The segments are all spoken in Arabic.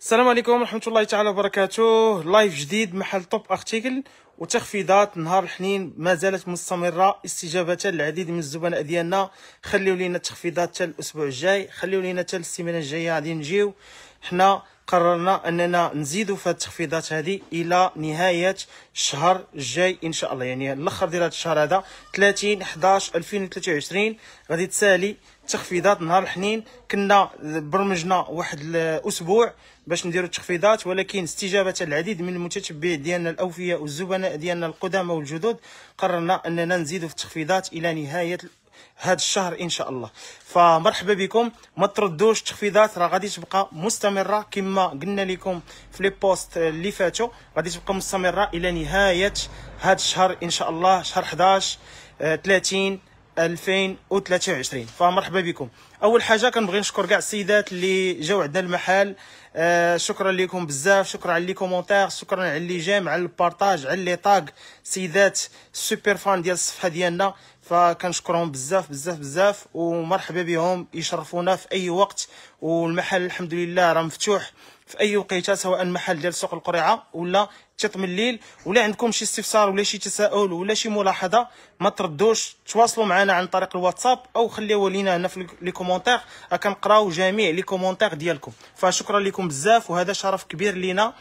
السلام عليكم ورحمه الله تعالى وبركاته لايف جديد محل توب ارتيكل وتخفيضات نهار الحنين ما زالت مستمره استجابه للعديد من الزبناء ديالنا خليو لينا التخفيضات حتى الاسبوع الجاي خليو لينا حتى السيمانه الجايه غادي نجيو حنا قررنا اننا نزيدوا في التخفيضات هذه الى نهايه الشهر الجاي ان شاء الله يعني الاخر ديال هذا الشهر هذا 30 11 2023 غادي تسالي التخفيضات نهار الحنين كنا برمجنا واحد الاسبوع باش نديروا التخفيضات ولكن استجابه العديد من المتتبعين ديالنا الاوفياء والزبناء ديالنا القدامى والجدد قررنا اننا نزيدوا في التخفيضات الى نهايه هذا الشهر ان شاء الله فمرحبا بكم ما تردوش التخفيضات راه غادي تبقى مستمره كما قلنا لكم في لي بوست اللي فاتوا غادي تبقى مستمره الى نهايه هذا الشهر ان شاء الله شهر 11 30 آه، 2023 فمرحبا بكم اول حاجه كنبغي نشكر كاع السيدات اللي جاو عندنا المحل آه شكرا لكم بزاف شكرا على لي كومونتير شكرا على لي جيم على البارطاج على لي طاق سيدات سوبر فان ديال الصفحه ديالنا فكنشكرهم بزاف بزاف بزاف ومرحبا بهم يشرفونا في اي وقت والمحل الحمد لله راه مفتوح في اي وقيته سواء محل ديال سوق القريعه ولا تيط من الليل ولا عندكم شي استفسار ولا شي تساؤل ولا شي ملاحظه ما تردوش تواصلوا معنا عن طريق الواتساب او خليوها لينا هنا في لي كومونتير كنقراو جميع لي كومونتير ديالكم فشكرا لكم بزاف وهذا شرف كبير لينا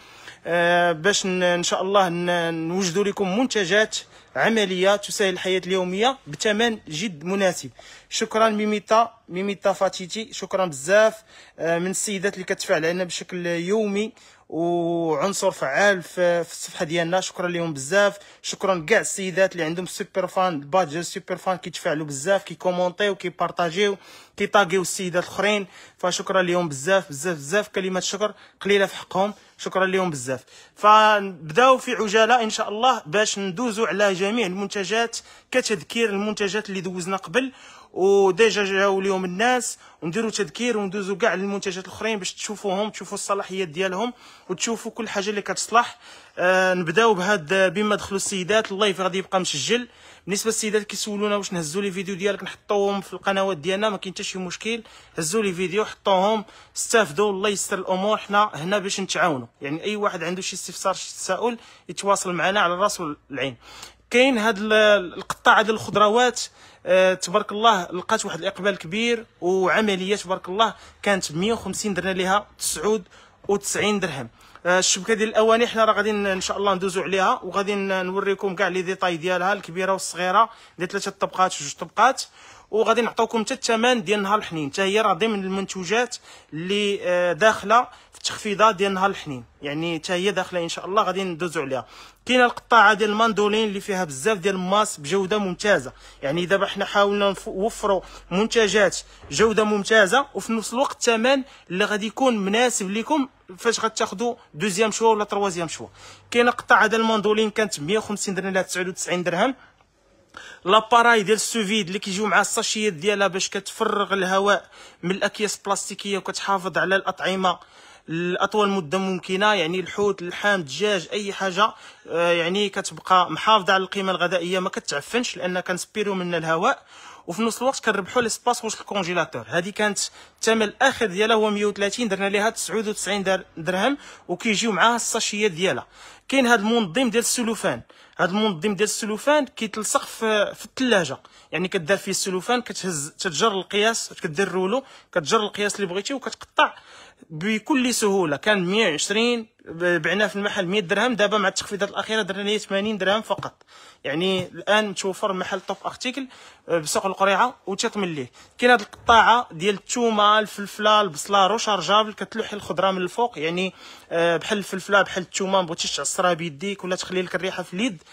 آه، باش ان شاء الله نوجدوا لكم منتجات عمليه تسهل الحياه اليوميه بثمن جد مناسب شكرا ميميتا ميميتا فاتيتي شكرا بزاف آه، من السيدات اللي كتفعل علينا بشكل يومي وعنصر فعال في, الصفحه ديالنا شكرا لهم بزاف شكرا كاع السيدات اللي عندهم سوبر فان الباج ديال فان كيتفاعلوا بزاف كيكومونطيو كيبارطاجيو كيطاغيو السيدات الاخرين فشكرا لهم بزاف بزاف بزاف كلمه شكر قليله في حقهم شكرا لهم بزاف فنبداو في عجاله ان شاء الله باش ندوزو على جميع المنتجات كتذكير المنتجات اللي دوزنا قبل وديجا جاو اليوم الناس ونديروا تذكير وندوزوا كاع للمنتجات الاخرين باش تشوفوهم تشوفوا الصلاحيات ديالهم وتشوفوا كل حاجه اللي كتصلح آه نبداو بهاد بما دخلوا السيدات اللايف غادي يبقى مسجل بالنسبه للسيدات كيسولونا واش نهزوا لي فيديو ديالك نحطوهم في القنوات ديالنا ما كاين حتى شي مشكل هزوا لي فيديو حطوهم استافدوا الله يستر الامور حنا هنا باش نتعاونوا يعني اي واحد عنده شي استفسار شي تساؤل يتواصل معنا على راسه العين كاين هاد القطاع ديال الخضروات آه، تبارك الله لقات واحد الاقبال كبير وعمليه تبارك الله كانت 150 درنا ليها 99 درهم آه، الشبكه ديال الاواني حنا راه غادي ان شاء الله ندوزو عليها وغادي نوريكم كاع لي ديطاي ديالها الكبيره والصغيره ديال ثلاثه طبقات جوج طبقات وغادي نعطيكم حتى الثمن ديال نهار الحنين حتى هي راه ضمن المنتوجات اللي آه، داخله التخفيضات ديال نهار الحنين يعني حتى هي داخله ان شاء الله غادي ندوزو عليها كاينه القطاعه ديال الماندولين اللي فيها بزاف ديال الماس بجوده ممتازه يعني دابا حنا حاولنا نوفروا منتجات جوده ممتازه وفي نفس الوقت الثمن اللي غادي يكون مناسب لكم فاش غتاخذوا دوزيام شوا ولا تروازيام شوا كاينه قطاعه ديال الماندولين كانت 150 درهم ل 99 درهم لاباراي ديال السوفيد اللي كيجيو مع الساشيات ديالها باش كتفرغ الهواء من الاكياس البلاستيكيه وكتحافظ على الاطعمه لاطول مده ممكنه يعني الحوت اللحام الدجاج اي حاجه آه، يعني كتبقى محافظه على القيمه الغذائيه ما كتعفنش لان كنسبيرو منها الهواء وفي نفس الوقت كنربحوا ليسباس وسط الكونجيلاتور هذه كانت الثمن الاخر ديالها هو 130 درنا ليها 99 درهم وكيجيو معاها الساشيه ديالها كاين هذا المنظم ديال السلوفان هذا المنظم ديال السلوفان كيتلصق في, في الثلاجه يعني كدار فيه السلوفان كتهز تتجر القياس كدير رولو كتجر القياس اللي بغيتي وكتقطع بكل سهوله كان 120 بعناه في المحل 100 درهم دابا مع التخفيضات الاخيره درنا ليه 80 درهم فقط يعني الان متوفر محل توب ارتيكل آه، بسوق القريعه وتطمن ليه كاين هذه القطاعه ديال الثومه الفلفله البصله روشارجابل كتلوحي الخضره من الفوق يعني آه، بحال الفلفله بحال الثومه ما بغيتيش تعصرها بيديك ولا تخلي لك الريحه في اليد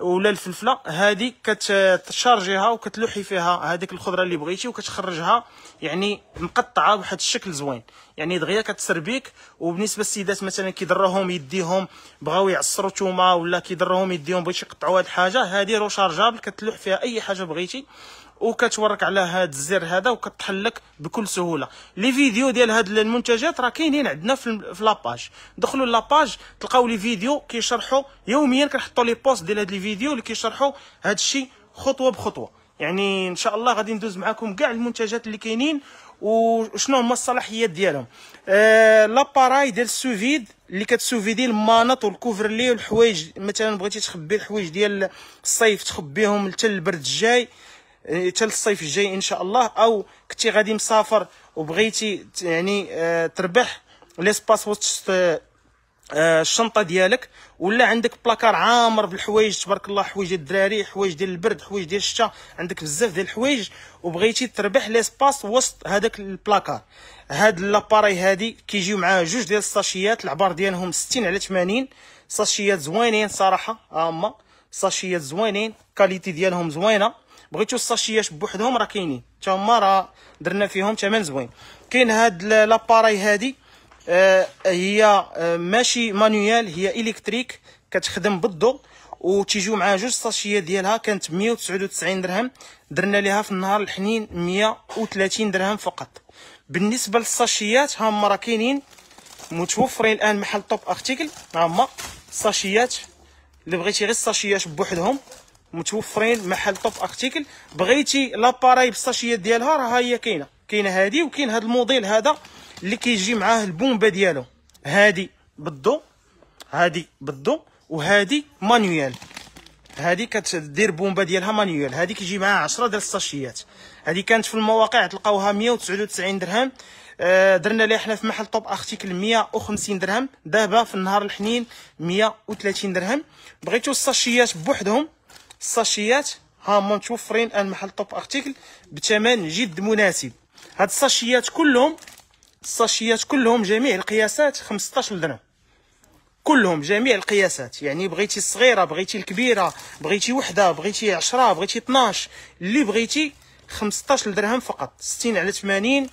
ولا الفلفله هذه كتشارجيها وكتلوحي فيها هذيك الخضره اللي بغيتي وكتخرجها يعني مقطعه بواحد الشكل زوين يعني دغيا كتسر بيك وبالنسبه للسيدات مثلا كيضرهم يديهم بغاو يعصروا توما ولا كيضرهم يديهم بغيتي يقطعوا هاد الحاجه هادي روشارجابل كتلوح فيها اي حاجه بغيتي وكتورك على هاد الزر هذا وكتحلك بكل سهوله لي فيديو ديال هاد المنتجات راه كاينين عندنا في, في لاباج دخلوا لاباج تلقاو لي فيديو كيشرحوا يوميا كنحطوا لي بوست ديال هاد لي فيديو اللي كيشرحوا هاد الشيء خطوه بخطوه يعني ان شاء الله غادي ندوز معكم كاع المنتجات اللي كاينين وشنو هما الصلاحيات ديالهم آه، لاباراي ديال السوفيد اللي كتسوفيدي المانط لي والحوايج مثلا بغيتي تخبي الحوايج ديال الصيف تخبيهم حتى البرد الجاي حتى آه، الصيف الجاي ان شاء الله او كنتي غادي مسافر وبغيتي يعني آه، تربح ليسباس وسط آه، الشنطه ديالك ولا عندك بلاكار عامر بالحوايج تبارك الله حوايج ديال الدراري حوايج ديال البرد حوايج ديال الشتاء عندك بزاف ديال الحوايج وبغيتي تربح ليسباس وسط هذاك البلاكار هاد لاباري هادي كيجيو معاه جوج ديال الساشيات العبار ديالهم 60 على 80 ساشيات زوينين صراحه هما ساشيات زوينين كاليتي ديالهم زوينه بغيتو الساشيات بوحدهم راه كاينين حتى هما راه درنا فيهم ثمن زوين كاين هاد لاباري هادي آه، هي آه، ماشي مانويال هي الكتريك كتخدم بالضوء تيجيو معاها جوج ساشيه ديالها كانت 199 درهم درنا ليها في النهار الحنين 130 درهم فقط بالنسبه للساشيات ها هما راه كاينين متوفرين الان محل توب ارتيكل ها هما الساشيات اللي بغيتي غير الساشيات بوحدهم متوفرين محل توب ارتيكل بغيتي لاباراي بالساشيات ديالها راه هي كاينه كاينه هذه وكاين هذا الموديل هذا اللي كيجي معاه البومبه ديالو هادي بالضو هادي بالضو وهادي مانيوال هادي كتدير بومبه ديالها مانيوال هادي كيجي معاها 10 ديال الساشيات هادي كانت في المواقع تلقاوها 199 درهم آه، درنا ليها حنا في محل توب ارتيكل 150 درهم دابا في النهار الحنين 130 درهم بغيتو الساشيات بوحدهم الساشيات ها هما متوفرين المحل توب ارتيكل بثمن جد مناسب هاد الساشيات كلهم الساشيات كلهم جميع القياسات 15 درهم كلهم جميع القياسات يعني بغيتي الصغيره بغيتي الكبيره بغيتي وحده بغيتي 10 بغيتي 12 اللي بغيتي 15 درهم فقط 60 على 80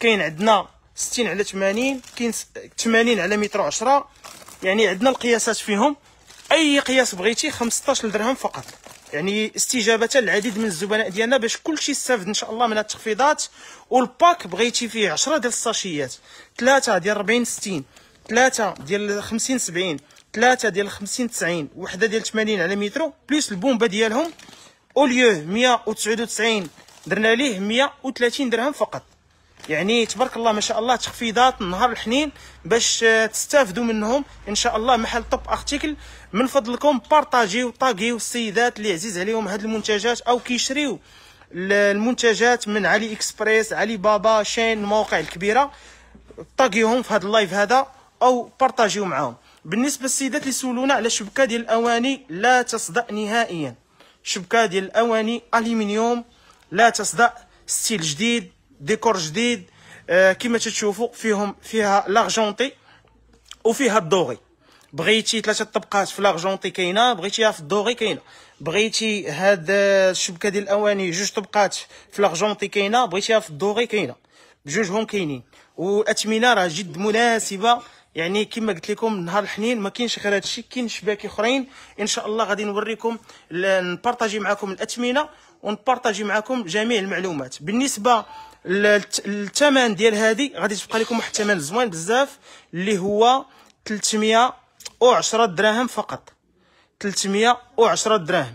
كاين عندنا 60 على 80 كاين 80 على متر 10 يعني عندنا القياسات فيهم اي قياس بغيتي 15 درهم فقط يعني استجابه للعديد من الزبناء ديالنا باش كلشي يستافد ان شاء الله من التخفيضات والباك بغيتي فيه 10 ديال الساشيات 3 ديال 40 60 3 ديال 50 70 3 ديال 50 90 وحده ديال 80 على مترو بلس البومبه ديالهم اوليو 199 درنا ليه 130 درهم فقط يعني تبارك الله ما شاء الله تخفيضات نهار الحنين باش آه، تستافدوا منهم ان شاء الله محل توب ارتيكل من فضلكم بارطاجيو طاقيو السيدات اللي عزيز عليهم هاد المنتجات او كيشريو المنتجات من علي اكسبريس علي بابا شين المواقع الكبيره طاقيوهم في هاد اللايف هذا او بارطاجيو معاهم بالنسبه للسيدات اللي سولونا على شبكه ديال الاواني لا تصدأ نهائيا شبكه ديال الاواني الومنيوم لا تصدأ ستيل جديد ديكور جديد كما تتشوفوا فيهم فيها لارجونتي وفيها الدوغي بغيتي ثلاثه طبقات في لارجونتي كاينه بغيتيها في الدوغي كاينه بغيتي هاد الشبكه ديال الاواني جوج طبقات في لارجونتي كاينه بغيتيها في الدوغي كاينه بجوجهم كاينين والاثمنه راه جد مناسبه يعني كما قلت لكم نهار الحنين ما كاينش غير هادشي كاين شباك اخرين ان شاء الله غادي نوريكم نبارطاجي معكم الاثمنه ونبارطاجي معكم جميع المعلومات بالنسبه الثمن ديال هذه غادي تبقى لكم واحد الثمن زوين بزاف اللي هو 310 دراهم فقط 310 دراهم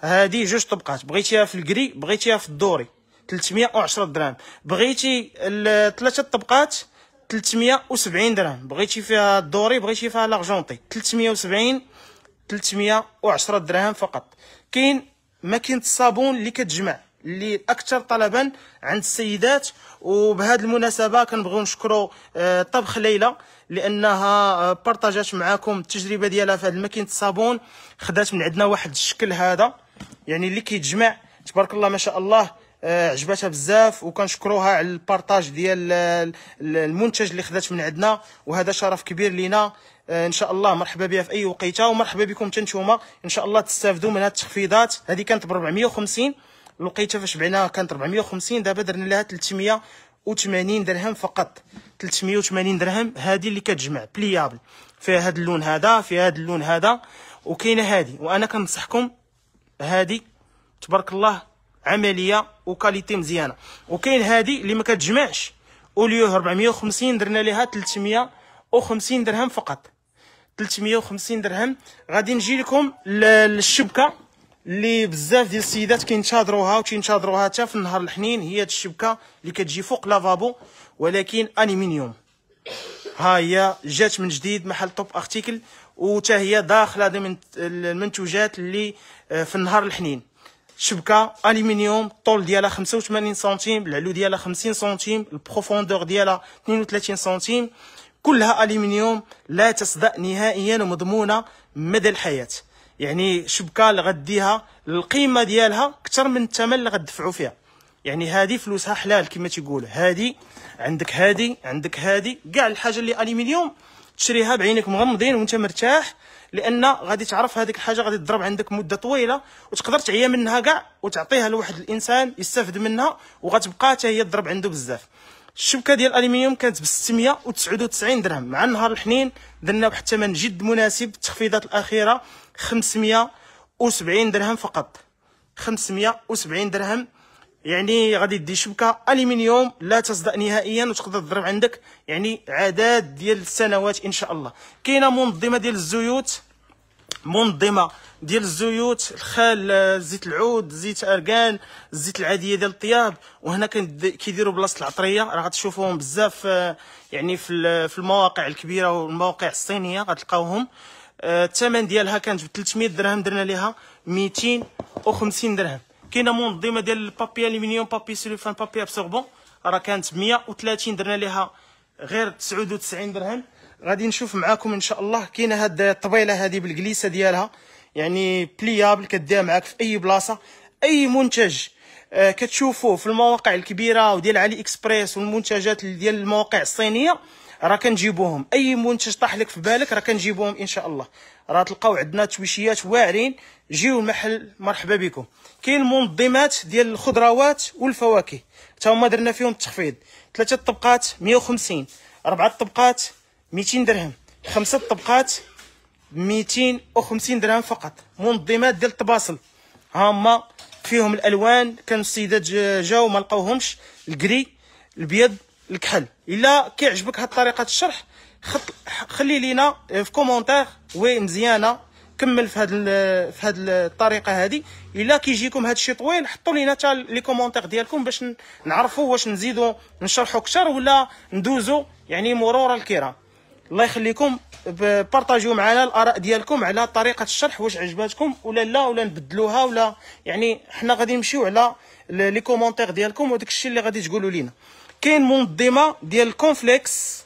هذه جوج طبقات بغيتيها في الكري بغيتيها في الدوري 310 درهم بغيتي ثلاثه طبقات 370 درهم بغيتي فيها الدوري بغيتي فيها لارجونتي 370 310 درهم فقط كاين ماكينه الصابون اللي كتجمع اللي اكثر طلبا عند السيدات وبهذه المناسبه كنبغيو نشكروا آه، طبخ ليلى لانها آه، بارطاجات معاكم التجربه ديالها في هذه ماكينه الصابون خدات من عندنا واحد الشكل هذا يعني اللي كيتجمع تبارك الله ما شاء الله آه، عجبتها بزاف وكنشكروها على البارطاج ديال المنتج اللي خدات من عندنا وهذا شرف كبير لينا ان شاء الله مرحبا بها في اي وقيته ومرحبا بكم حتى ان شاء الله تستافدوا من هذه التخفيضات هذه كانت ب 450 لقيتها فاش بعناها كانت 450 دابا درنا لها 380 درهم فقط 380 درهم هذه اللي كتجمع بليابل فيها هذا اللون هذا فيها هذا اللون هذا وكاينه هذه وانا كنصحكم هذه تبارك الله عمليه وكاليتي مزيانه وكاين هذه اللي ما كتجمعش اوليو 450 درنا ليها 350 درهم فقط 350 درهم غادي نجي لكم للشبكه اللي بزاف ديال السيدات كينتظروها وتينتظروها حتى في نهار الحنين هي هاد الشبكه اللي كتجي فوق لافابو ولكن انيمينيوم ها هي جات من جديد محل توب ارتيكل وتا هي داخله من المنتوجات اللي آه، في النهار الحنين شبكه الومنيوم الطول ديالها 85 سنتيم العلو ديالها 50 سنتيم البروفوندور ديالها 32 سنتيم كلها الومنيوم لا تصدأ نهائيا ومضمونه مدى الحياه يعني شبكه اللي غديها القيمه ديالها اكثر من الثمن اللي غدفعوا فيها يعني هذه فلوسها حلال كما تيقولوا هذه عندك هذه عندك هذه كاع الحاجه اللي الومنيوم تشريها بعينك مغمضين وانت مرتاح لان غادي تعرف هذيك الحاجه غادي تضرب عندك مده طويله وتقدر تعيا منها كاع وتعطيها لواحد الانسان يستافد منها وغتبقى حتى هي تضرب عنده بزاف الشبكه ديال الالومنيوم كانت ب 699 درهم مع نهار الحنين درنا واحد الثمن جد مناسب التخفيضات الاخيره 570 درهم فقط 570 درهم يعني غادي دي شبكه الومنيوم لا تصدأ نهائيا وتقدر تضرب عندك يعني عدد ديال السنوات ان شاء الله كاينه منظمه ديال الزيوت منظمه ديال الزيوت الخال زيت العود زيت اركان الزيت العاديه ديال الطياب وهنا كيديروا بلاصه العطريه راه غتشوفوهم بزاف آه، يعني في المواقع الكبيره والمواقع الصينيه غتلقاوهم آه، الثمن ديالها كانت ب 300 درهم درنا ليها 250 درهم كاينه منظمه ديال البابي الومنيوم بابي سيلوفان بابي ابسوربون راه كانت 130 درنا ليها غير 99 درهم غادي نشوف معاكم ان شاء الله كاينه هاد الطبيله هذه بالكليسه ديالها يعني بليابل كديها معاك في اي بلاصه اي منتج آه، كتشوفوه في المواقع الكبيره وديال علي اكسبريس والمنتجات ديال المواقع الصينيه راه كنجيبوهم اي منتج طاح لك في بالك راه كنجيبوهم ان شاء الله راه تلقاو عندنا تويشيات واعرين جيو المحل مرحبا بكم كاين منظمات ديال الخضروات والفواكه حتى هما درنا فيهم التخفيض ثلاثه طبقات 150 اربعه طبقات 200 درهم خمسه طبقات 250 درهم فقط منظمات ديال الطباصل ها هما فيهم الالوان كانوا السيدات جاو ما لقاوهمش الكري الابيض الكحل الا كيعجبك هاد طريقه الشرح خط خلي لينا في كومونتير وي مزيانه كمل في هاد في هاد الطريقه هادي الا كيجيكم هادشي طويل حطوا لينا حتى لي كومونتير ديالكم باش نعرفوا واش نزيدوا نشرحوا اكثر ولا ندوزوا يعني مرور الكرام الله يخليكم بارطاجيو معنا الاراء ديالكم على طريقه الشرح واش عجباتكم ولا لا ولا نبدلوها ولا يعني حنا غادي نمشيو على لي كومونتير ديالكم وداك الشيء اللي غادي تقولوا لينا كاين منظمه ديال الكونفليكس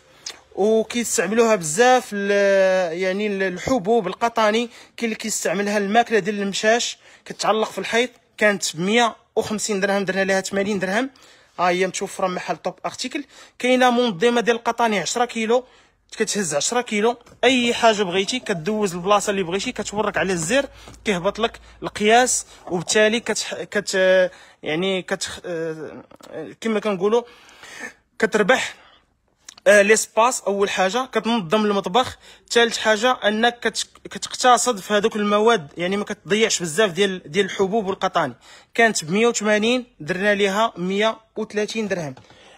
وكيستعملوها بزاف يعني الحبوب القطاني كاين اللي كيستعملها الماكله ديال المشاش كتعلق في الحيط كانت ب 150 درهم درنا لها 80 درهم ها هي متوفره محل توب ارتيكل كاينه منظمه ديال القطاني 10 كيلو كتهز 10 كيلو اي حاجه بغيتي كدوز البلاصه اللي بغيتي كتورك على الزر كيهبط لك القياس وبالتالي كت, كت يعني كت آه، كما كنقولوا كتربح آه، ليسباس اول حاجه كتنظم المطبخ ثالث حاجه انك كتقتصد في هذوك المواد يعني ما كتضيعش بزاف ديال ديال الحبوب والقطاني كانت ب 180 درنا ليها 130 درهم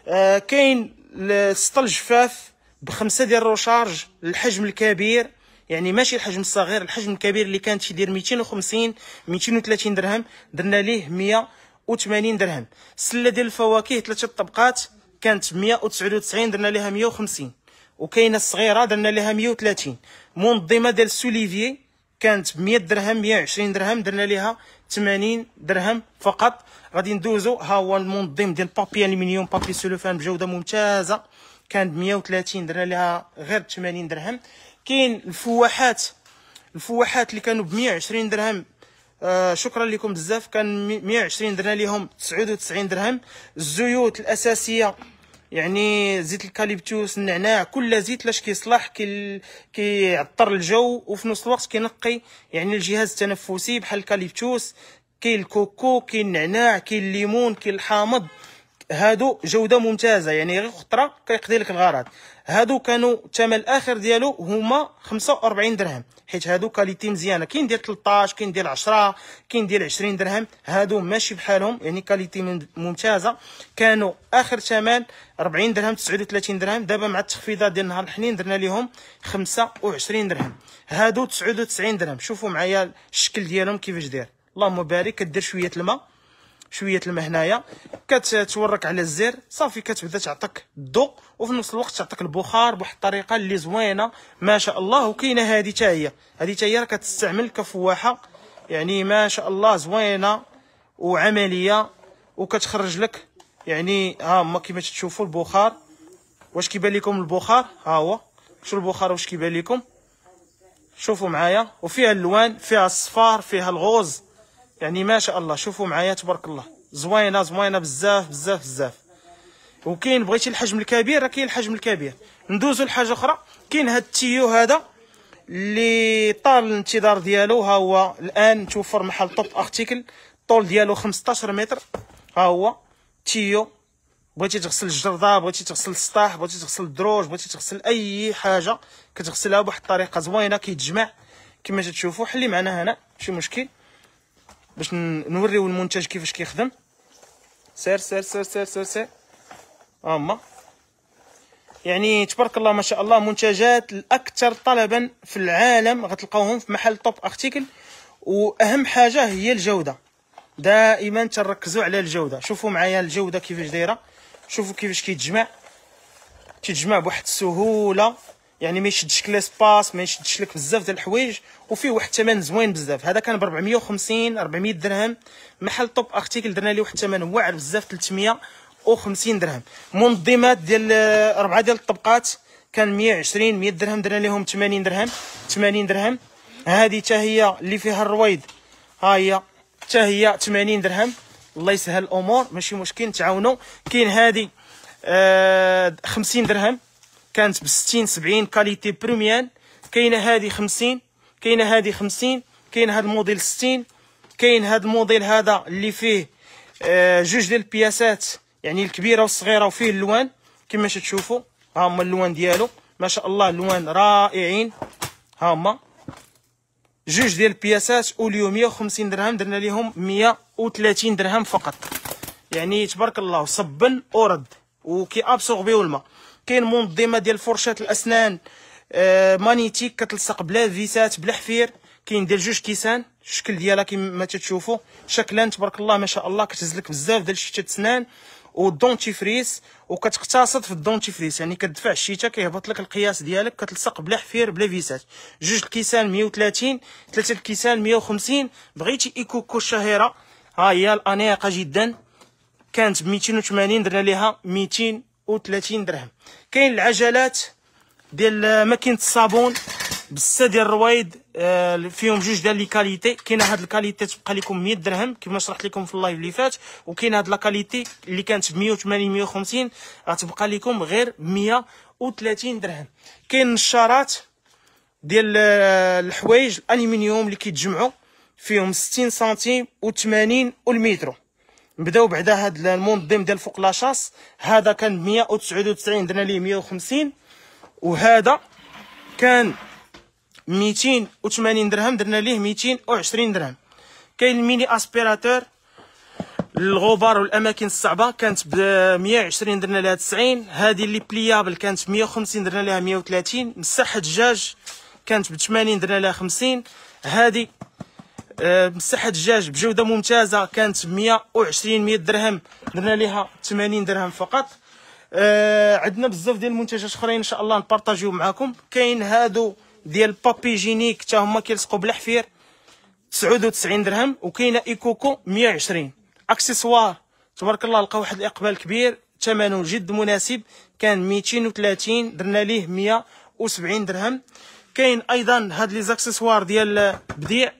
آه كاين السطل الجفاف بخمسه ديال الروشارج الحجم الكبير يعني ماشي الحجم الصغير الحجم الكبير اللي كانت تيدير 250 230 درهم درنا ليه 180 درهم سله ديال الفواكه ثلاثه طبقات كانت 199 درنا لها 150 وكاينه الصغيره درنا لها 130 منظمه ديال سوليفيي كانت ب 100 درهم 120 درهم درنا لها 80 درهم فقط غادي ندوزو ها هو المنظم ديال بابي المنيوم بابي سولوفان بجوده ممتازه كان ب 130 درنا لها غير 80 درهم كاين الفواحات الفواحات اللي كانوا ب 120 درهم آه شكرا لكم بزاف كان 120 درنا ليهم 99 درهم الزيوت الاساسيه يعني زيت الكاليبتوس النعناع كل زيت لاش كيصلح كي كيعطر الجو وفي نفس الوقت كينقي يعني الجهاز التنفسي بحال الكاليبتوس كاين الكوكو كاين النعناع كاين الليمون كاين الحامض هادو جوده ممتازه يعني غير خطره كيقضي لك الغرض هادو كانوا الثمن الاخر ديالو هما 45 درهم حيت هادو كاليتي مزيانه كاين ديال 13 كاين ديال 10 كاين ديال 20 درهم هادو ماشي بحالهم يعني كاليتي ممتازه كانوا اخر ثمن 40 درهم 39 درهم دابا مع التخفيضات ديال نهار الحنين درنا ليهم 25 درهم هادو 99 درهم شوفوا معايا الشكل ديالهم كيفاش داير اللهم بارك كدير شويه الماء شويه الماء هنايا كتورك على الزر صافي كتبدا تعطيك الضوء وفي نفس الوقت تعطيك البخار بواحد الطريقه اللي زوينه ما شاء الله وكاينه هذه حتى هي هذه حتى هي كتستعمل كفواحه يعني ما شاء الله زوينه وعمليه وكتخرج لك يعني ها هما كما تشوفوا البخار واش كيبان لكم البخار ها هو شو البخار واش كيبان لكم شوفوا معايا وفيها اللوان فيها الصفار فيها الغوز يعني ما شاء الله شوفوا معايا تبارك الله زوينه زوينه بزاف بزاف بزاف وكاين بغيتي الحجم الكبير راه كاين الحجم الكبير ندوزو لحاجه اخرى كاين هاد التيو هذا اللي طال الانتظار ديالو ها هو الان توفر محل طوب ارتيكل الطول ديالو 15 متر ها هو تيو بغيتي تغسل الجرده بغيتي تغسل السطاح بغيتي تغسل الدروج بغيتي تغسل اي حاجه كتغسلها بواحد الطريقه زوينه كيتجمع كما تشوفوا حلي معنا هنا ماشي مشكل باش نوريو المنتج كيفاش كيخدم سير سير سير سير سير سير ها هما يعني تبارك الله ما شاء الله منتجات الاكثر طلبا في العالم غتلقاوهم في محل توب ارتيكل واهم حاجه هي الجوده دائما تركزوا على الجوده شوفوا معايا الجوده كيفاش دايره شوفوا كيفاش كيتجمع كيتجمع بواحد السهوله يعني ما يشدش سباس ما يشدش لك بزاف ديال الحوايج وفيه واحد الثمن زوين بزاف هذا كان ب 450 400 درهم محل توب ارتيكل درنا ليه واحد الثمن واعر بزاف 350 درهم منظمات ديال آه، اربعه ديال الطبقات كان 120 100 درهم درنا لهم 80 درهم 80 درهم هذه حتى هي اللي فيها الرويض ها هي حتى هي 80 درهم الله يسهل الامور ماشي مشكل تعاونوا كاين هذه آه 50 درهم كانت ب 60 70 كاليتي بريميان كاينه هذه 50 كاينه هذه 50 كاين هذا الموديل 60 كاين هذا الموديل هذا اللي فيه آه، جوج ديال البياسات يعني الكبيره والصغيره وفيه اللوان كما تشوفوا ها هما اللوان ديالو ما شاء الله اللوان رائعين ها هما جوج ديال البياسات اوليو 150 درهم درنا ليهم 130 درهم فقط يعني تبارك الله صبن ورد وكي ابسوربيو الماء كاين منظمه ديال فرشات الاسنان آه مانيتيك كتلصق بلا فيسات بلا حفير كاين ديال جوج كيسان الشكل ديالها كما تتشوفوا شكلا تبارك الله ما شاء الله كتهزلك بزاف ديال الشيتات السنان والدونتيفريس وكتقتصد في الدونتيفريس يعني كتدفع الشيته كيهبط لك القياس ديالك كتلصق بلا حفير بلا فيسات جوج الكيسان 130 ثلاثه الكيسان 150 بغيتي ايكوكو الشهيره ها هي الانيقه جدا كانت ب 280 درنا ليها 200 30 درهم كاين العجلات ديال آه، ماكينه الصابون بسته ديال الروايد آه، فيهم جوج ديال لي كاليتي كاينه هاد الكاليتي تبقى لكم 100 درهم كما شرحت لكم في اللايف اللي فات وكاينه هاد لا كاليتي اللي كانت ب 180 150 غتبقى لكم غير 130 درهم كاين نشارات ديال آه، الحوايج الالومنيوم اللي كيتجمعوا فيهم 60 سنتيم و80 والمترو نبداو بعدا هاد المنظم ديال فوق لاشاس هذا كان 199 درنا ليه 150 وهذا كان 280 درهم درنا ليه 220 درهم كاين الميني اسبيراتور الغبار والاماكن الصعبه كانت ب 120 درنا لها 90 هذه اللي بليابل كانت 150 درنا لها 130 مسحه الدجاج كانت ب 80 درنا لها 50 هذه آه، مسحه الدجاج بجوده ممتازه كانت 120 100 درهم درنا ليها 80 درهم فقط آه عندنا بزاف ديال المنتجات اخرين ان شاء الله نبارطاجيو معاكم كاين هادو ديال بابي جينيك حتى هما كيلصقوا بالحفير 99 درهم وكاينه ايكوكو 120 اكسسوار تبارك الله لقى واحد الاقبال كبير ثمنه جد مناسب كان 230 درنا ليه 170 درهم كاين ايضا هاد لي زاكسسوار ديال بديع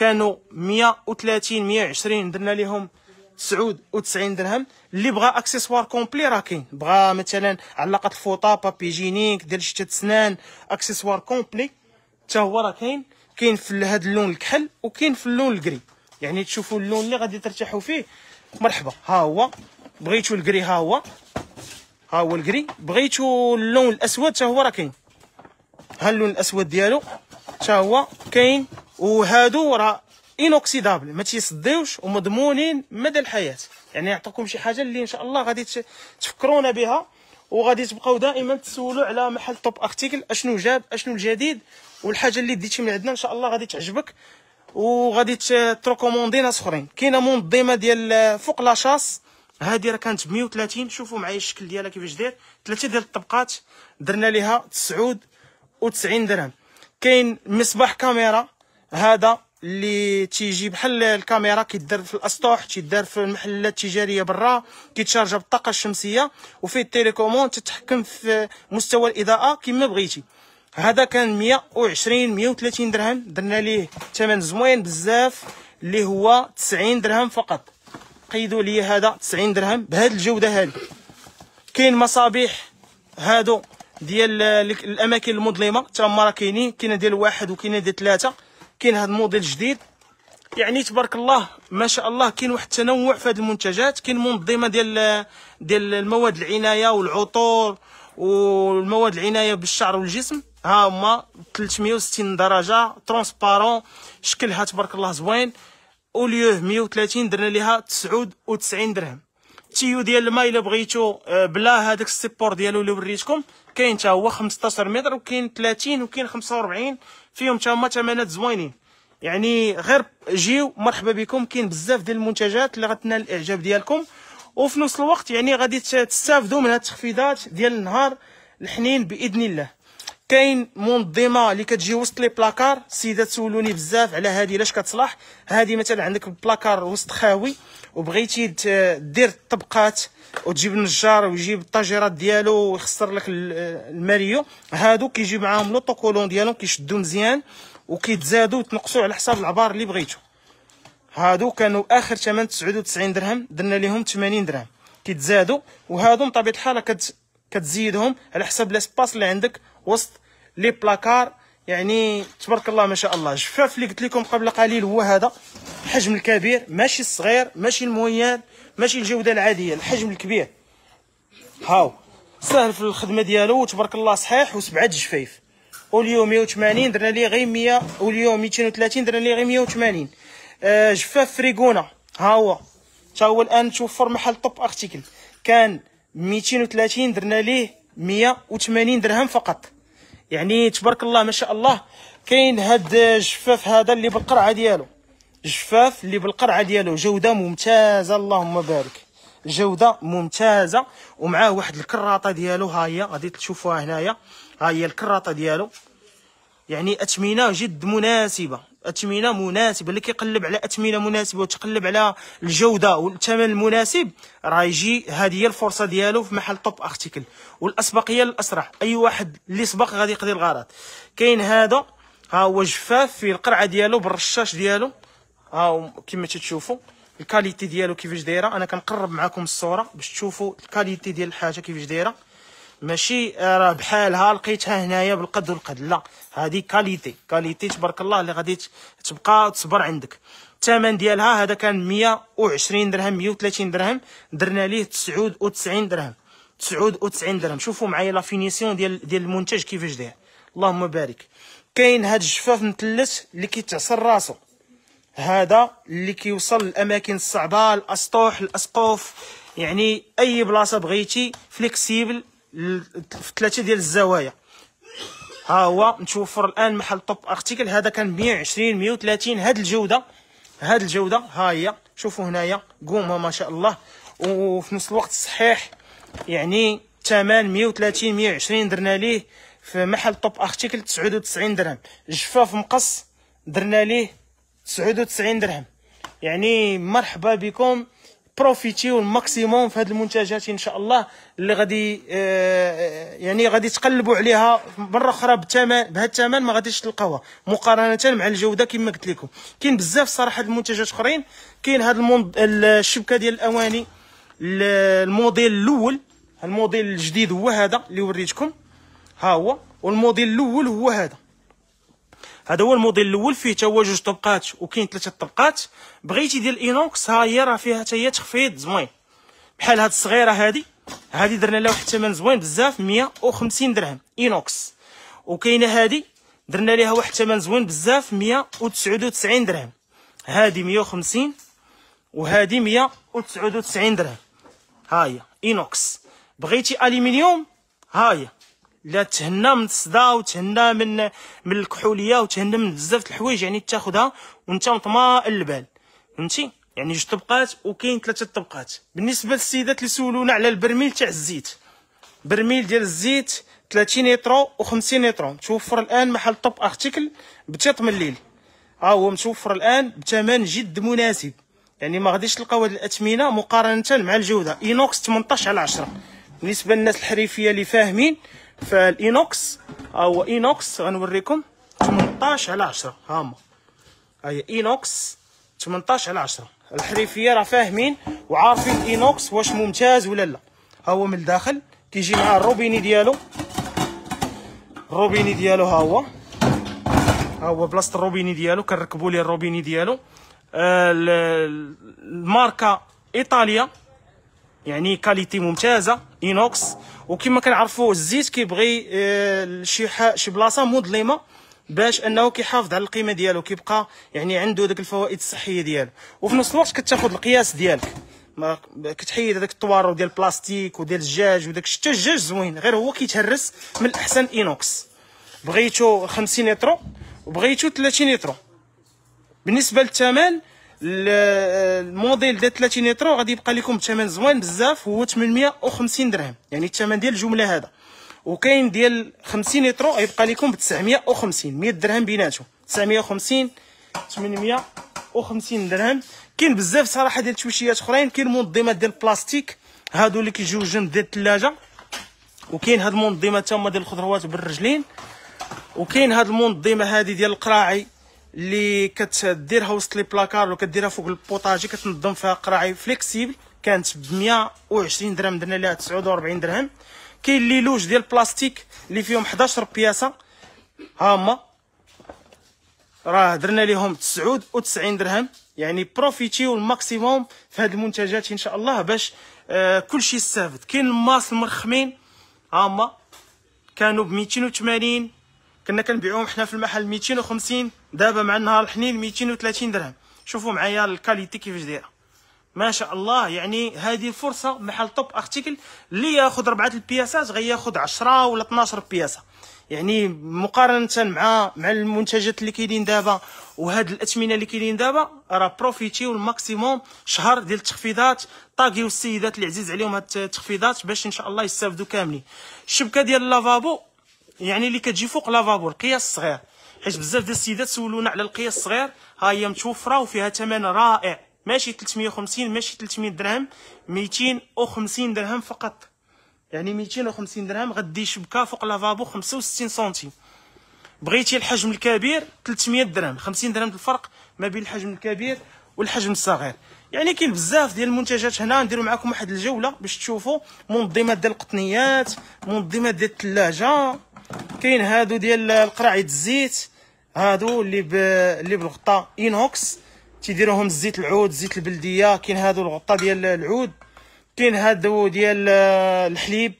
كانوا 130 120 درنا لهم 99 درهم اللي بغى اكسسوار كومبلي راه كاين بغى مثلا علاقه الفوطه بابي جينيك ديال شتا سنان اكسسوار كومبلي حتى هو راه كاين كاين في هذا اللون الكحل وكاين في اللون الكري يعني تشوفوا اللون اللي غادي ترتاحوا فيه مرحبا ها هو بغيتو الكري ها هو ها هو الكري بغيتو اللون الاسود حتى هو راه كاين ها اللون الاسود ديالو حتى هو كاين وهادو راه انوكسيدابل ما تيصديوش ومضمونين مدى الحياه يعني نعطيكم شي حاجه اللي ان شاء الله غادي تفكرونا بها وغادي تبقاو دائما تسولوا على محل توب ارتيكل اشنو جاب اشنو الجديد والحاجه اللي ديتي من عندنا ان شاء الله غادي تعجبك وغادي تروكوموندي ناس اخرين كاينه منظمه ديال فوق لاشاس هادي راه كانت ب 130 شوفوا معايا الشكل ديالها كيفاش داير ثلاثه ديال الطبقات درنا ليها 99 درهم كاين مصباح كاميرا هذا اللي تيجي بحال الكاميرا كيدار في الاسطوح تيدار في المحلات التجاريه برا كيتشارجا بالطاقه الشمسيه وفيه التليكوموند تتحكم في مستوى الاضاءه كما بغيتي هذا كان 120 130 درهم درنا ليه ثمن زوين بزاف اللي هو 90 درهم فقط قيدوا لي هذا 90 درهم بهذه الجوده هذه كاين مصابيح هادو ديال الاماكن المظلمه حتى هما راه كاينين كاين ديال واحد وكاين ديال ثلاثه كاين هذا الموديل جديد يعني تبارك الله ما شاء الله كاين واحد التنوع في هذه المنتجات كاين منظمه ديال ديال المواد العنايه والعطور والمواد العنايه بالشعر والجسم ها هما 360 درجه ترونسبارون شكلها تبارك الله زوين اوليوه 130 درنا ليها 99 درهم التيو ديال الماء الا بغيتو آه، بلا هذاك السيبور ديالو اللي وريتكم كاين حتى هو 15 متر وكاين 30 وكاين 45 فيهم حتى هما ثمنات زوينين يعني غير جيو مرحبا بكم كاين بزاف ديال المنتجات اللي غتنال الاعجاب ديالكم وفي نفس الوقت يعني غادي تستافدوا من هاد التخفيضات ديال النهار الحنين باذن الله كاين منظمه اللي كتجي وسط لي بلاكار السيدات سولوني بزاف على هذه لاش كتصلح هذه مثلا عندك بلاكار وسط خاوي وبغيتي دير الطبقات وتجيب النجار ويجيب الطاجيرات ديالو ويخسر لك الماريو هادو كيجي معاهم لو طوكولون ديالهم كيشدو مزيان وكيتزادو وتنقصو على حساب العبار اللي بغيتو هادو كانوا اخر ثمن 99 درهم درنا ليهم 80 درهم كيتزادو وهادو بطبيعه الحال كتزيدهم على حساب لاسباس اللي عندك وسط لي بلاكار يعني تبارك الله ما شاء الله جفاف اللي قلت لكم قبل قليل هو هذا الحجم الكبير ماشي الصغير ماشي المويان ماشي الجوده العاديه الحجم الكبير هاو سهل في الخدمه ديالو تبارك الله صحيح وسبعه جفايف واليوم 180 درنا ليه غير 100 واليوم 230 درنا ليه غير 180 آه جفاف فريغونا ها هو تا هو الان توفر محل توب ارتيكل كان 230 درنا ليه 180 درهم فقط يعني تبارك الله ما شاء الله كاين هاد الجفاف هذا اللي بالقرعه ديالو جفاف اللي بالقرعه ديالو جوده ممتازه اللهم بارك جوده ممتازه ومعاه واحد الكراطه ديالو ها هي غادي تشوفوها هنايا ها هي الكراطه ديالو يعني اثمنه جد مناسبه اثمنه مناسبه اللي كيقلب على اثمنه مناسبه وتقلب على الجوده والثمن المناسب راه يجي هذه هي الفرصه ديالو في محل توب ارتيكل والاسبقيه الاسرع اي واحد اللي سبق غادي يقضي الغرض كاين هذا ها هو جفاف في القرعه ديالو بالرشاش ديالو ها كما تشوفوا الكاليتي ديالو كيفاش دايره انا كنقرب معكم الصوره باش تشوفوا الكاليتي ديال الحاجه كيفاش دايره ماشي راه بحالها لقيتها هنايا بالقد والقد لا هذه كاليتي كاليتي تبارك الله اللي غادي تبقى تصبر عندك الثمن ديالها هذا كان 120 درهم 130 درهم درنا ليه 99 درهم 99 درهم شوفوا معايا لا فينيسيون ديال ديال المنتج كيفاش داير اللهم بارك كاين هاد الجفاف مثلث اللي كيتعصر راسو هذا اللي كيوصل للاماكن الصعبه الاسطوح الاسقوف يعني اي بلاصه بغيتي فليكسيبل في ثلاثه ديال الزوايا ها هو متوفر الان محل توب ارتيكل هذا كان 120 130 هاد الجوده هاد الجوده ها هي شوفوا هنايا قومه ما شاء الله وفي نفس الوقت صحيح يعني ثمن 130 120 درنا ليه في محل توب ارتيكل 99 درهم جفاف مقص درنا ليه 99 درهم يعني مرحبا بكم بروفيتيو الماكسيموم في هذه المنتجات ان شاء الله اللي غادي آه، آه، يعني غادي تقلبوا عليها مره اخرى بالثمن بهذا الثمن ما غاديش تلقاوها مقارنه مع الجوده كما قلت لكم كاين بزاف صراحه المنتجات اخرين كاين هذا الموند... الشبكه ديال الاواني الموديل الاول الموديل الجديد هو هذا اللي وريتكم ها هو والموديل الاول هو هذا هذا هو الموديل الاول فيه حتى هو جوج طبقات وكاين ثلاثه طبقات بغيتي ديال الاينوكس ها هي راه فيها حتى هي تخفيض زوين بحال هاد الصغيره هادي هادي درنا لها واحد الثمن زوين بزاف 150 درهم اينوكس وكاينه هادي درنا ليها واحد الثمن زوين بزاف 199 درهم هادي 150 وهادي 199 درهم ها هي اينوكس بغيتي الومنيوم ها هي لا تهنا من الصدا وتهنا من من الكحوليه وتهنا من بزاف د الحوايج يعني تاخذها وانت مطمئن البال فهمتي يعني جوج طبقات وكاين ثلاثه طبقات بالنسبه للسيدات اللي سولونا على البرميل تاع الزيت برميل ديال الزيت 30 لتر و50 لتر متوفر الان محل طوب ارتيكل بتيط من الليل ها هو متوفر الان بثمن جد مناسب يعني ما غاديش تلقاو هاد الاثمنه مقارنه مع الجوده اينوكس 18 على 10 بالنسبه للناس الحريفيه اللي فاهمين فالإينوكس ها هو إينوكس غنوريكم 18 على 10 ها هما هي إينوكس 18 على 10 الحريفية راه فاهمين وعارفين الإينوكس واش ممتاز ولا لا ها هو من الداخل كيجي معاه الروبيني ديالو الروبيني ديالو ها هو ها هو بلاصه الروبيني ديالو كنركبوا ليه الروبيني ديالو آه الماركه ايطاليا يعني كاليتي ممتازه اينوكس وكما كنعرفوا الزيت كيبغي آه، شي شي بلاصه مظلمه باش انه كيحافظ على القيمه ديالو كيبقى يعني عنده داك الفوائد الصحيه ديالو وفي نفس الوقت كتاخذ القياس ديالك كتحيد هذاك الطوارو ديال البلاستيك وديال الجاج وداك حتى الجاج زوين غير هو كيتهرس من الاحسن اينوكس بغيتو 50 لتر وبغيتو 30 لتر بالنسبه للثمن الموديل ديال 30 لتر غادي يبقى لكم الثمن زوين بزاف هو 850 درهم يعني الثمن ديال الجمله هذا وكاين ديال 50 لتر غيبقى لكم ب 950 100 درهم بيناتهم 950 850 درهم كاين بزاف صراحه ديال التوشيات اخرين كاين منظمات ديال البلاستيك هادو اللي كيجيو جنب ديال الثلاجه وكاين هاد المنظمه تما ديال الخضروات بالرجلين وكاين هاد المنظمه هادي ديال القراعي اللي كتديرها وسط لي بلاكار ولا كديرها فوق البوطاجي كتنظم فيها قراعي فليكسيبل كانت ب 120 درهم درنا لها 49 درهم كاين لي لوج ديال البلاستيك اللي فيهم 11 بياسه ها هما راه درنا ليهم 99 درهم يعني بروفيتيو الماكسيموم في هاد المنتجات ان شاء الله باش آه كلشي يستافد كاين الماس المرخمين ها هما كانوا ب 280 كنا كنبيعوهم حنا في المحل 250 دابا مع النهار الحنين 230 درهم شوفوا معايا الكاليتي كيفاش دايره ما شاء الله يعني هذه الفرصه محل توب ارتيكل اللي ياخذ ربعه البياسات غياخذ 10 ولا 12 بياسه يعني مقارنه مع مع المنتجات اللي كاينين دابا وهاد الاثمنه اللي كاينين دابا راه بروفيتيو الماكسيموم شهر ديال التخفيضات طاقيو السيدات اللي عزيز عليهم هاد التخفيضات باش ان شاء الله يستافدوا كاملين الشبكه ديال اللافابو يعني اللي كتجي فوق لافابو القياس الصغير حيت بزاف ديال السيدات سولونا على القياس الصغير ها هي متوفره وفيها ثمن رائع ماشي 350 ماشي 300 درهم 250 درهم فقط يعني 250 درهم غدي شبكه فوق لافابو 65 سنتيم بغيتي الحجم الكبير 300 درهم 50 درهم الفرق ما بين الحجم الكبير والحجم الصغير يعني كاين بزاف ديال المنتجات هنا نديرو معكم واحد الجوله باش تشوفوا منظمات ديال القطنيات منظمات ديال الثلاجه كاين هادو ديال القراعي الزيت هادو اللي ب... اللي بالغطاء اينوكس تيديروهم الزيت العود زيت البلديه كاين هادو الغطاء ديال العود كاين هادو ديال آه، الحليب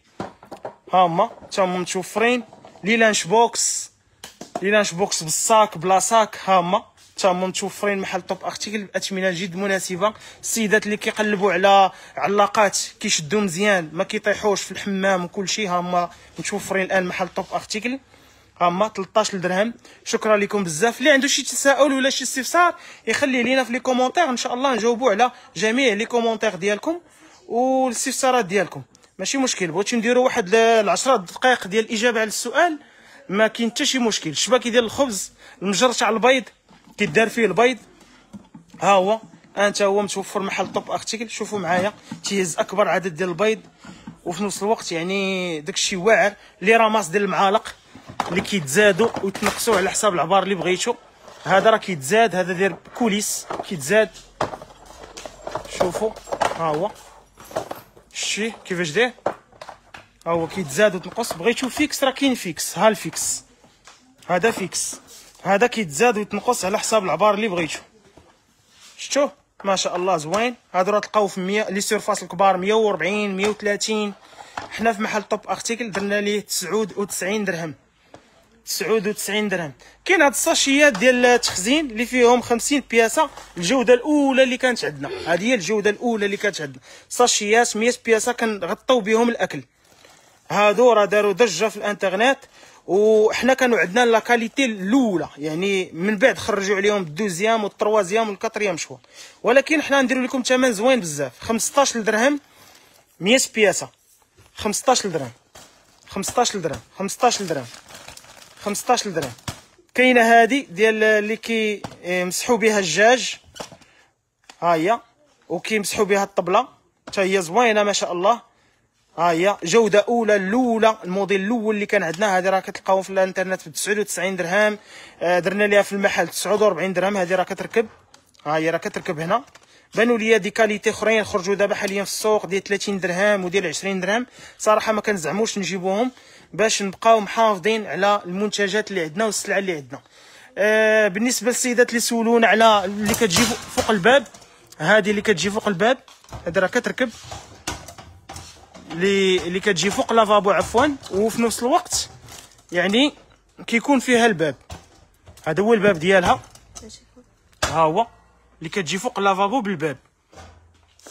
ها هما حتى هما متوفرين لي لانش بوكس لي لانش بوكس بالصاك بلاصاك ها هما حتى هما متوفرين محل توب ارتيكل باثمنه جد مناسبه السيدات اللي كيقلبوا على علاقات كيشدوا مزيان ما كيطيحوش في الحمام وكل شيء هما متوفرين الان محل توب ارتيكل هما 13 درهم شكرا لكم بزاف اللي عنده شي تساؤل ولا شي استفسار يخليه لينا في لي كومونتير ان شاء الله نجاوبوا على جميع لي كومونتير ديالكم والاستفسارات ديالكم ماشي مشكل بغيتو نديروا واحد ل 10 دقائق ديال الاجابه على السؤال ما كاين حتى شي مشكل الشباكي ديال الخبز المجر تاع البيض كيدار فيه البيض ها هو انت هو متوفر محل طب اختيكل شوفوا معايا تيهز اكبر عدد ديال البيض وفي نفس الوقت يعني داكشي واعر لي راماس ديال المعالق اللي كيتزادوا وتنقصوا على حساب العبار اللي بغيتو هذا راه كيتزاد هذا داير كوليس كيتزاد شوفوا ها هو شتي كيفاش داير ها هو كيتزاد وتنقص بغيتو فيكس راه كاين فيكس ها الفيكس هذا فيكس هذا كيتزاد ويتنقص على حساب العبار اللي بغيتو شتو ما شاء الله زوين هادو راه تلقاو في 100 لي سيرفاس الكبار 140 130 حنا في محل طوب ارتيكل درنا ليه 99 درهم 99 درهم كاين هاد الساشيات ديال التخزين اللي فيهم 50 بياسه الجوده الاولى اللي كانت عندنا هذه هي الجوده الاولى اللي كانت عندنا ساشيات 100 بياسه كنغطيو بهم الاكل هادو راه داروا ضجه في الانترنت وحنا كانوا عندنا لا كاليتي الاولى يعني من بعد خرجوا عليهم الدوزيام والتروازيام والكاتريام شوا ولكن حنا نديروا لكم ثمن زوين بزاف 15 درهم 100 بياسه 15 درهم 15 درهم 15 درهم 15 درهم كاينه هذه ديال اللي كي آه، مسحوا بها الجاج ها هي وكيمسحوا بها الطبله حتى هي زوينه ما شاء الله ها هي جوده اولى الاولى الموديل الاول اللي كان عندنا هذه راه كتلقاوه في الانترنت ب 99 درهم آه، درنا ليها في المحل 49 درهم هذه راه كتركب ها هي راه كتركب هنا بانوا لي دي كاليتي اخرين خرجوا دابا حاليا في السوق ديال 30 درهم وديال 20 درهم صراحه ما كنزعموش نجيبوهم باش نبقاو محافظين على المنتجات اللي عندنا والسلعه اللي عندنا آه بالنسبه للسيدات اللي سولونا على اللي كتجي فوق الباب هذه اللي كتجي فوق الباب هذه راه كتركب اللي اللي كتجي فوق لافابو عفوا وفي نفس الوقت يعني كيكون فيها الباب هذا هو الباب ديالها ها هو اللي كتجي فوق لافابو بالباب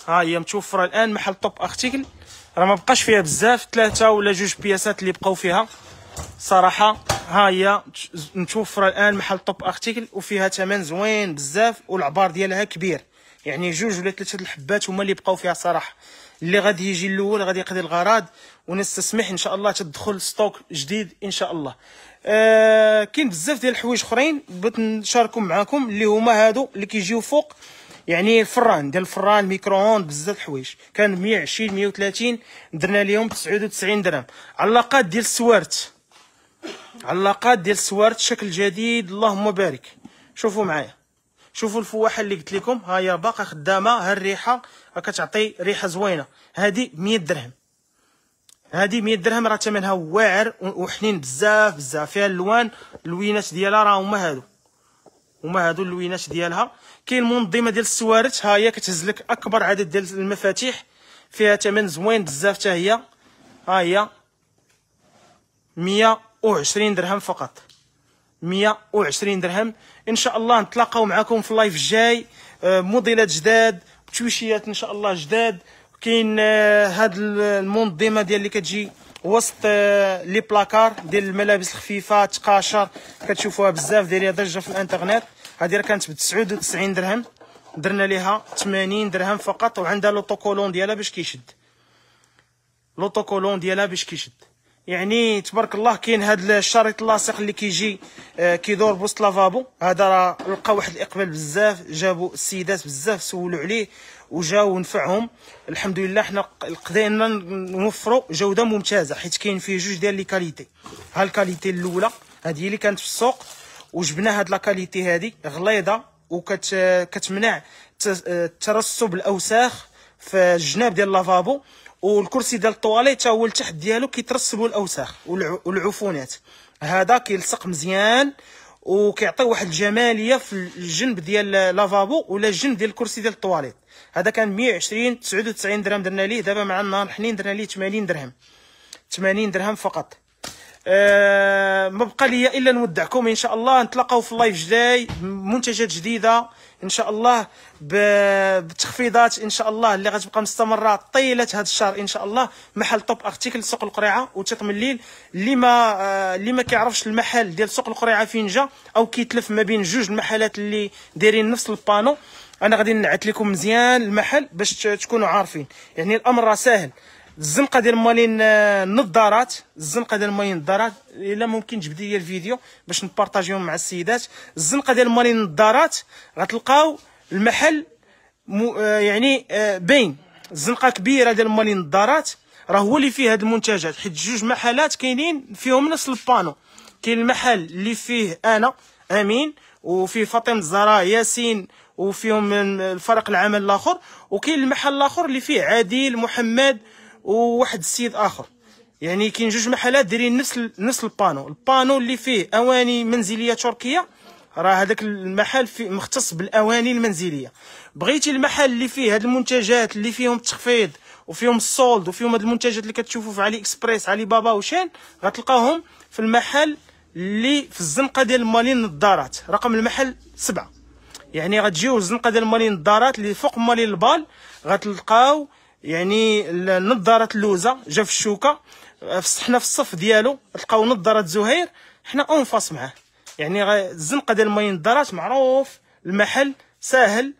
ها هي متوفره الان محل طوب ارتيكل راه ما بقاش فيها بزاف ثلاثه ولا جوج بياسات اللي بقاو فيها صراحه ها هي متوفره الان محل طوب ارتيكل وفيها ثمن زوين بزاف والعبار ديالها كبير يعني جوج ولا ثلاثه الحبات هما اللي بقاو فيها صراحه اللي غادي يجي الاول غادي يقضي الغرض ونستسمح ان شاء الله تدخل ستوك جديد ان شاء الله آه كاين بزاف ديال الحوايج اخرين بغيت نشاركهم معاكم اللي هما هادو اللي كيجيو فوق يعني الفران ديال الفران ميكروون بزاف الحوايج كان 120 130 درنا لهم 99 درهم علاقات ديال السوارت علاقات ديال السوارت شكل جديد اللهم بارك شوفوا معايا شوفوا الفواحه اللي قلت لكم ها هي باقا خدامه ها الريحه كتعطي ريحه زوينه هذه 100 درهم هذه 100 درهم راه ثمنها واعر وحنين بزاف بزاف فيها اللوان اللوينات ديالها راه هما هادو هما هادو اللوينات ديالها كاين منظمه ديال السوارت ها هي كتهز لك اكبر عدد ديال المفاتيح فيها ثمن زوين بزاف حتى هي ها هي 120 درهم فقط 120 درهم ان شاء الله نتلاقاو معكم في اللايف الجاي آه، موديلات جداد تويشيات ان شاء الله جداد كاين آه، هاد المنظمه ديال اللي كتجي وسط آه، لي بلاكار ديال الملابس الخفيفه تقاشر كتشوفوها بزاف دايره ضجه في الانترنيت هادي راه كانت ب 99 درهم درنا ليها 80 درهم فقط وعندها لوطوكولون ديالها باش كيشد لوطوكولون ديالها باش كيشد يعني تبارك الله كاين هذا الشريط اللاصق اللي كيجي آه، كيدور بوسط لافابو هذا راه لقى واحد الاقبال بزاف جابوا السيدات بزاف سولوا عليه وجاو نفعهم الحمد لله حنا قدرنا نوفروا جوده ممتازه حيت كاين فيه جوج ديال لي كاليتي ها الكاليتي الاولى هذه اللي كانت في السوق وجبنا هاد لا كاليتي هذه غليظه وكتمنع آه، ترسب الاوساخ في الجناب ديال لافابو والكرسي ديال الطواليت هو التحت ديالو كيترسبوا الاوساخ والعفونات هذا كيلصق مزيان وكيعطي واحد الجماليه في الجنب ديال لافابو ولا الجنب ديال الكرسي ديال الطواليت هذا كان 120 99 درهم درنا ليه دابا مع النهار الحنين درنا ليه 80 درهم 80 درهم فقط آه ما بقى ليا الا نودعكم ان شاء الله نتلاقاو في اللايف جداي منتجات جديده ان شاء الله بتخفيضات ان شاء الله اللي غتبقى مستمره طيله هذا الشهر ان شاء الله محل توب ارتيكل سوق القريعه وتيط من الليل اللي ما آه، اللي ما كيعرفش المحل ديال سوق القريعه فين جا او كيتلف ما بين جوج المحلات اللي دايرين نفس البانو انا غادي نعت لكم مزيان المحل باش تكونوا عارفين يعني الامر راه ساهل الزنقه ديال مالين النظارات آه، الزنقه ديال مالين النظارات الا ممكن تجبد لي الفيديو باش نبارطاجيهم مع السيدات الزنقه ديال مالين النظارات غتلقاو المحل آه، يعني آه، باين الزنقه كبيره ديال مالين النظارات راه هو اللي فيه هاد المنتجات حيت جوج محلات كاينين فيهم نفس البانو كاين المحل اللي فيه انا امين وفيه فاطمه الزهراء ياسين وفيهم الفرق العمل الاخر وكاين المحل الاخر اللي فيه عادل محمد وواحد السيد اخر يعني كاين جوج محلات دايرين نفس نفس البانو البانو اللي فيه اواني منزليه تركيه راه هذاك المحل في مختص بالاواني المنزليه بغيتي المحل اللي فيه هاد المنتجات اللي فيهم التخفيض وفيهم السولد وفيهم هاد المنتجات اللي كتشوفوا في علي اكسبريس علي بابا وشين غتلقاهم في المحل اللي في الزنقه ديال مالين النظارات رقم المحل سبعة يعني غتجيو الزنقه ديال مالين النظارات اللي فوق مالين البال غتلقاو يعني نظاره اللوزه جا في الشوكه آه، حنا في الصف ديالو لقاو نظاره زهير حنا أونفاس معاه يعني الزنقه ديال ماي النظارات معروف المحل ساهل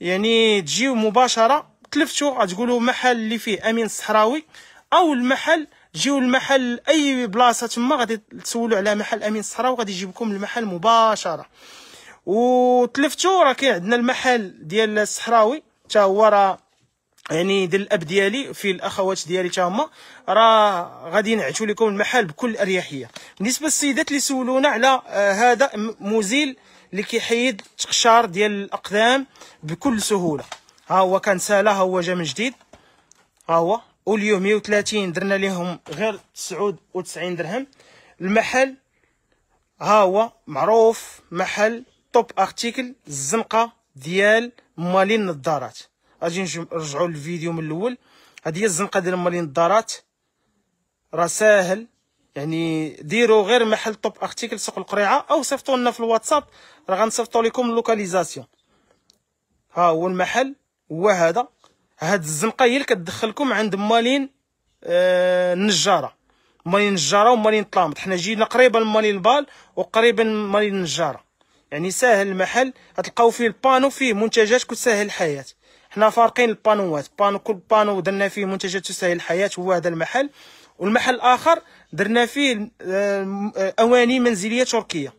يعني تجيو مباشره تلفتو غتقولو محل اللي فيه امين الصحراوي او المحل تجيو المحل اي بلاصه تما غادي تسولوا على محل امين الصحراوي غادي يجيبكم المحل مباشره وتلفتو راه كاين عندنا المحل ديال الصحراوي حتى هو راه يعني ديال الاب ديالي في الاخوات ديالي تا هما راه غادي نعتو لكم المحل بكل اريحيه بالنسبه للسيدات اللي سولونا على آه هذا مزيل اللي كيحيد التقشار ديال الاقدام بكل سهوله ها هو كان سالا ها هو جا من جديد ها هو واليوم 130 درنا ليهم غير 99 درهم المحل ها هو معروف محل توب ارتيكل الزنقه ديال مالين النظارات اجي نرجعوا للفيديو من الاول هذه هي الزنقه ديال مالين الدارات راه ساهل يعني ديروا غير محل توب ارتيكل سوق القريعه او صيفطوا لنا في الواتساب راه غنصيفطوا لكم اللوكاليزاسيون ها هو المحل هو هذا هاد الزنقه هي اللي كتدخلكم عند مالين آه النجاره مالين النجاره ومالين طلامط حنا جينا قريبا مالين البال وقريبا مالين النجاره يعني ساهل المحل غتلقاو فيه البانو فيه منتجات كتسهل الحياه حنا فارقين البانوات بانو كل بانو درنا فيه منتجات تسهل الحياه هو هذا المحل والمحل الاخر درنا فيه آه، اواني منزليه تركيه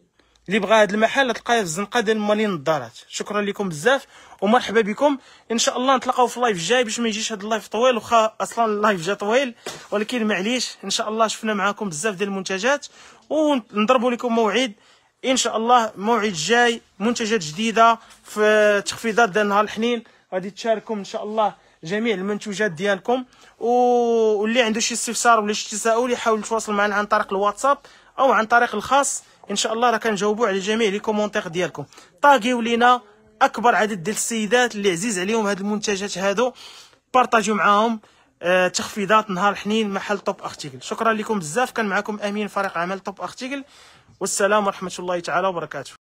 اللي بغى هذا المحل تلقاه في الزنقه ديال مالين النظارات شكرا لكم بزاف ومرحبا بكم ان شاء الله نتلاقاو في اللايف الجاي باش ما يجيش هذا اللايف طويل واخا اصلا اللايف جا طويل ولكن معليش ان شاء الله شفنا معاكم بزاف ديال المنتجات ونضربوا لكم موعد ان شاء الله موعد جاي منتجات جديده في تخفيضات ديال نهار الحنين غادي تشاركم ان شاء الله جميع المنتوجات ديالكم واللي عنده شي استفسار ولا شي تساؤل يحاول يتواصل معنا عن طريق الواتساب او عن طريق الخاص ان شاء الله راه كنجاوبوا على جميع لي كومونتير ديالكم طاغيو لينا اكبر عدد ديال السيدات اللي عزيز عليهم هاد المنتجات هادو بارطاجيو معاهم آه تخفيضات نهار حنين محل توب ارتيكل شكرا لكم بزاف كان معكم امين فريق عمل توب ارتيكل والسلام ورحمه الله تعالى وبركاته